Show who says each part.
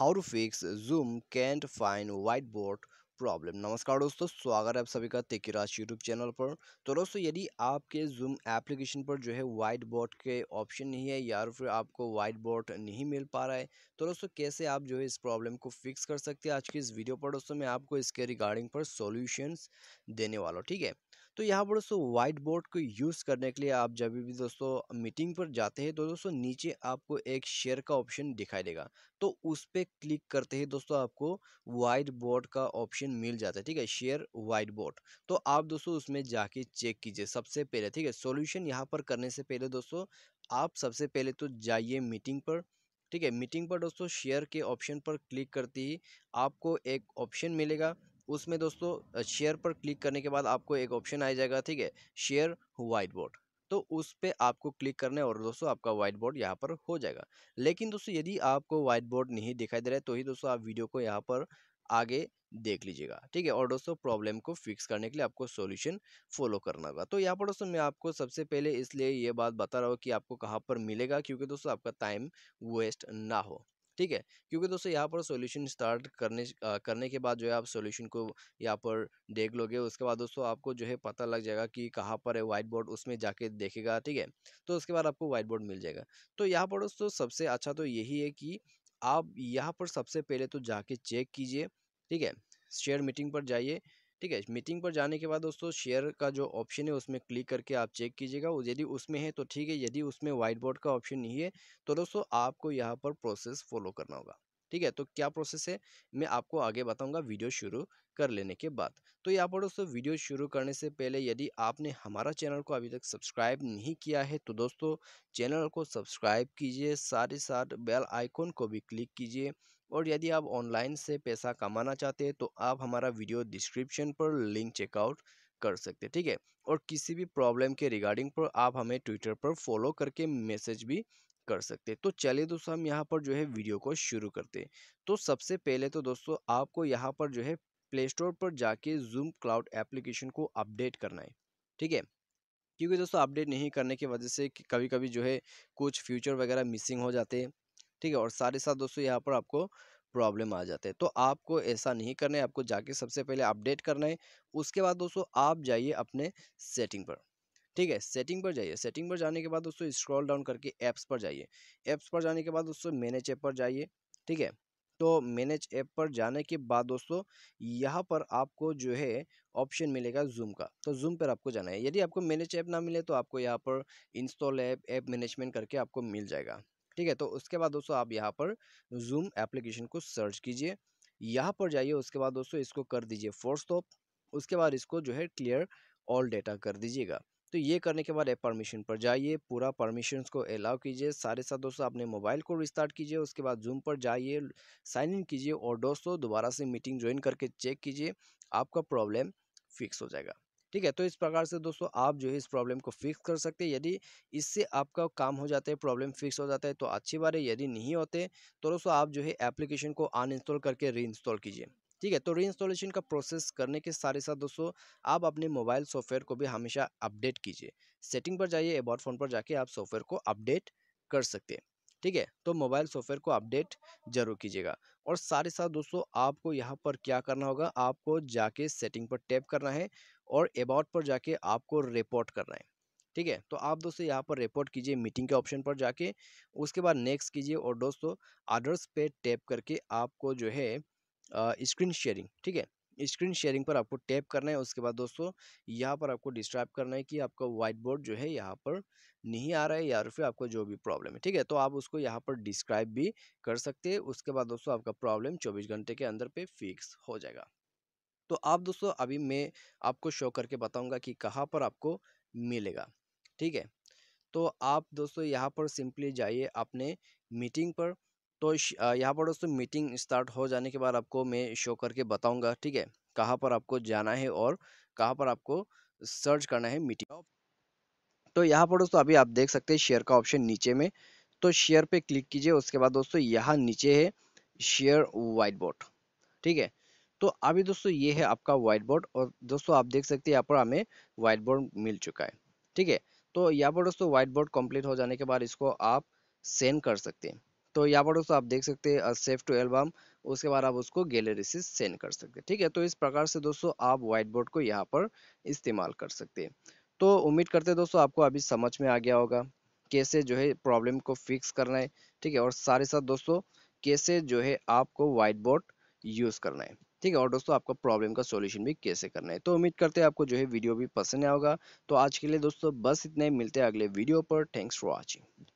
Speaker 1: how to fix Zoom can't find white board problem नमस्कार दोस्तों स्वागत है आप सभी का तेकी राज यूट्यूब चैनल पर तो दोस्तों यदि आपके जूम एप्लीकेशन पर जो है वाइट बोर्ड के ऑप्शन नहीं है या फिर आपको वाइट बोर्ड नहीं मिल पा रहा है तो दोस्तों कैसे आप जो है इस प्रॉब्लम को फिक्स कर सकते हैं आज की इस वीडियो पर दोस्तों मैं आपको इसके रिगार्डिंग पर सोल्यूशंस देने वाला हूँ ठीक है तो यहाँ पर दोस्तों व्हाइट बोर्ड को यूज़ करने के लिए आप जब भी दोस्तों मीटिंग पर जाते हैं तो दोस्तों नीचे आपको एक शेयर का ऑप्शन दिखाई देगा तो उस पर क्लिक करते ही दोस्तों आपको वाइट बोर्ड का ऑप्शन मिल जाता है ठीक है शेयर वाइट बोर्ड तो आप दोस्तों उसमें जाके चेक कीजिए सबसे पहले ठीक है सोल्यूशन यहाँ पर करने से पहले दोस्तों आप सबसे पहले तो जाइए मीटिंग पर ठीक है मीटिंग पर दोस्तों शेयर के ऑप्शन पर क्लिक करते ही आपको एक ऑप्शन मिलेगा उसमें दोस्तों शेयर पर क्लिक करने के बाद आपको एक ऑप्शन आ जाएगा ठीक है शेयर वाइट बोर्ड तो उस पर आपको क्लिक करना है और दोस्तों आपका व्हाइट बोर्ड यहाँ पर हो जाएगा लेकिन दोस्तों यदि आपको व्हाइट बोर्ड नहीं दिखाई दे रहा है तो ही दोस्तों आप वीडियो को यहाँ पर आगे देख लीजिएगा ठीक है और दोस्तों प्रॉब्लम को फिक्स करने के लिए आपको सॉल्यूशन फॉलो करना होगा तो यहाँ पर दोस्तों मैं आपको सबसे पहले इसलिए ये बात बता रहा हूँ कि आपको कहाँ पर मिलेगा क्योंकि दोस्तों आपका टाइम वेस्ट ना हो ठीक है क्योंकि दोस्तों यहाँ पर सॉल्यूशन स्टार्ट करने आ, करने के बाद जो है आप सॉल्यूशन को यहाँ पर देख लोगे उसके बाद दोस्तों आपको जो है पता लग जाएगा कि कहाँ पर है वाइट बोर्ड उसमें जाके देखेगा ठीक है तो उसके बाद आपको वाइट बोर्ड मिल जाएगा तो यहाँ पर दोस्तों सबसे अच्छा तो यही है कि आप यहाँ पर सबसे पहले तो जाके चेक कीजिए ठीक है शेयर मीटिंग पर जाइए ठीक है मीटिंग पर जाने के बाद दोस्तों शेयर का जो ऑप्शन है उसमें क्लिक करके आप चेक कीजिएगा यदि उसमें है तो ठीक है यदि उसमें व्हाइट बोर्ड का ऑप्शन नहीं है तो दोस्तों आपको यहाँ पर प्रोसेस फॉलो करना होगा ठीक है तो क्या प्रोसेस है मैं आपको आगे बताऊंगा वीडियो शुरू कर लेने के बाद तो यहाँ पर दोस्तों वीडियो शुरू करने से पहले यदि आपने हमारा चैनल को अभी तक सब्सक्राइब नहीं किया है तो दोस्तों चैनल को सब्सक्राइब कीजिए साथ ही साथ बेल आइकॉन को भी क्लिक कीजिए और यदि आप ऑनलाइन से पैसा कमाना चाहते हैं तो आप हमारा वीडियो डिस्क्रिप्शन पर लिंक चेकआउट कर सकते ठीक है और किसी भी प्रॉब्लम के रिगार्डिंग पर आप हमें ट्विटर पर फॉलो करके मैसेज भी कर सकते तो चलिए दोस्तों हम यहाँ पर जो है वीडियो को शुरू करते हैं तो सबसे पहले तो दोस्तों आपको यहाँ पर जो है प्ले स्टोर पर जाके जूम क्लाउड एप्लीकेशन को अपडेट करना है ठीक है क्योंकि दोस्तों अपडेट नहीं करने की वजह से कभी कभी जो है कुछ फ्यूचर वगैरह मिसिंग हो जाते हैं ठीक है और साथ ही साथ दोस्तों यहाँ पर आपको प्रॉब्लम आ जाते हैं तो आपको ऐसा नहीं करना है आपको जाके सबसे पहले अपडेट करना है उसके बाद दोस्तों आप जाइए अपने सेटिंग पर ठीक है सेटिंग पर जाइए सेटिंग पर जाने के बाद दोस्तों स्क्रॉल डाउन करके ऐप्स पर जाइए ऐप्स पर जाने के बाद दोस्तों मैनेज ऐप पर जाइए ठीक है तो मैनेज ऐप पर जाने के बाद दोस्तों यहाँ पर आपको जो है ऑप्शन मिलेगा जूम का तो जूम पर आपको जाना है यदि आपको मैनेज ऐप ना मिले तो आपको यहाँ पर इंस्टॉल ऐप ऐप मैनेजमेंट करके आपको मिल जाएगा ठीक है तो उसके बाद दोस्तों आप यहाँ पर जूम एप्लीकेशन को सर्च कीजिए यहाँ पर जाइए उसके बाद दोस्तों इसको कर दीजिए फोर्स टॉप उसके बाद इसको जो है क्लियर ऑल डेटा कर दीजिएगा तो ये करने के बाद ऐप परमिशन पर जाइए पूरा परमिशन को अलाउ कीजिए सारे साथ दोस्तों अपने मोबाइल को रिस्टार्ट कीजिए उसके बाद जूम पर जाइए साइन इन कीजिए और दोस्तों दोबारा से मीटिंग ज्वाइन करके चेक कीजिए आपका प्रॉब्लम फिक्स हो जाएगा ठीक है तो इस प्रकार से दोस्तों आप जो है इस प्रॉब्लम को फिक्स कर सकते हैं यदि इससे आपका काम हो जाता है प्रॉब्लम फिक्स हो जाता है तो अच्छी बात है यदि नहीं होते तो दोस्तों आप जो है एप्लीकेशन को अनइंस्टॉल करके री कीजिए ठीक है तो री इंस्टॉलेशन का प्रोसेस करने के साथ साथ दोस्तों आप अपने मोबाइल सॉफ्टवेयर को भी हमेशा अपडेट कीजिए सेटिंग पर जाइए एबॉर्ड फोन पर जाके आप सॉफ्टवेयर को अपडेट कर सकते हैं ठीक है तो मोबाइल सॉफ्टवेयर को अपडेट जरूर कीजिएगा और सारे साथ दोस्तों आपको यहाँ पर क्या करना होगा आपको जाके सेटिंग पर टैप करना है और अबाउट पर जाके आपको रिपोर्ट करना है ठीक है तो आप दोस्तों यहाँ पर रिपोर्ट कीजिए मीटिंग के ऑप्शन पर जाके उसके बाद नेक्स्ट कीजिए और दोस्तों आर्डर्स पे टैप करके आपको जो है स्क्रीन शेयरिंग ठीक है स्क्रीन शेयरिंग पर आपको टैप करना है उसके बाद दोस्तों यहाँ पर आपको डिस्क्राइब करना है कि आपका वाइट बोर्ड जो है यहाँ पर नहीं आ रहा है या फिर आपको जो भी प्रॉब्लम है ठीक है तो आप उसको यहाँ पर डिस्क्राइब भी कर सकते हैं उसके बाद दोस्तों आपका प्रॉब्लम चौबीस घंटे के अंदर पे फिक्स हो जाएगा तो आप दोस्तों अभी मैं आपको शो करके बताऊंगा कि कहाँ पर आपको मिलेगा ठीक है तो आप दोस्तों यहाँ पर सिंपली जाइए अपने मीटिंग पर तो यहाँ पर दोस्तों मीटिंग स्टार्ट हो जाने के बाद आपको मैं शो करके बताऊँगा ठीक है कहाँ पर आपको जाना है और कहाँ पर आपको सर्च करना है मीटिंग तो यहाँ पर दोस्तों अभी आप देख सकते हैं शेयर का ऑप्शन नीचे में तो शेयर पे क्लिक कीजिए उसके बाद दोस्तों यहाँ नीचे है शेयर वाइट बोर्ड ठीक है तो अभी दोस्तों ये है आपका व्हाइट बोर्ड और दोस्तों आप देख सकते हैं यहाँ पर हमें व्हाइट बोर्ड मिल चुका है ठीक है तो यहाँ पर दोस्तों व्हाइट बोर्ड कम्प्लीट हो जाने के बाद इसको आप सेंड कर सकते हैं तो यहाँ पर दोस्तों आप देख सकते हैं सेफ टू एल्बम उसके बाद आप उसको गैलरी से सेंड कर सकते हैं ठीक है तो इस प्रकार से दोस्तों आप व्हाइट बोर्ड को यहाँ पर इस्तेमाल कर सकते हैं तो उम्मीद करते हैं दोस्तों आपको अभी समझ में आ गया होगा कैसे जो है प्रॉब्लम को फिक्स करना है ठीक है और सारे साथ दोस्तों कैसे जो है आपको व्हाइट बोर्ड यूज़ करना है ठीक है और दोस्तों आपका प्रॉब्लम का सोल्यूशन भी कैसे करना है तो उम्मीद करते हैं आपको जो है वीडियो भी पसंद आया होगा तो आज के लिए दोस्तों बस इतने मिलते हैं अगले वीडियो पर थैंक्स फॉर वॉचिंग